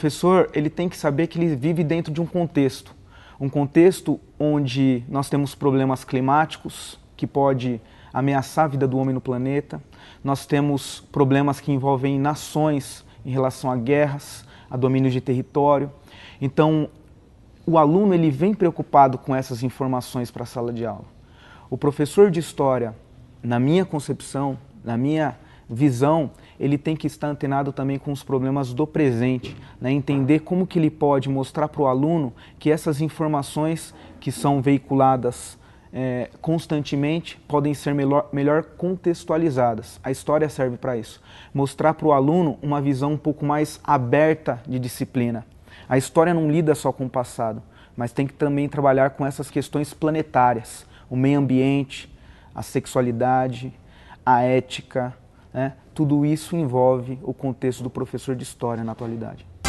O professor ele tem que saber que ele vive dentro de um contexto, um contexto onde nós temos problemas climáticos que pode ameaçar a vida do homem no planeta, nós temos problemas que envolvem nações em relação a guerras, a domínios de território. Então, o aluno ele vem preocupado com essas informações para a sala de aula. O professor de história, na minha concepção, na minha visão, ele tem que estar antenado também com os problemas do presente, né? entender como que ele pode mostrar para o aluno que essas informações que são veiculadas é, constantemente podem ser melhor, melhor contextualizadas. A história serve para isso. Mostrar para o aluno uma visão um pouco mais aberta de disciplina. A história não lida só com o passado, mas tem que também trabalhar com essas questões planetárias, o meio ambiente, a sexualidade, a ética, né? Tudo isso envolve o contexto do professor de história na atualidade.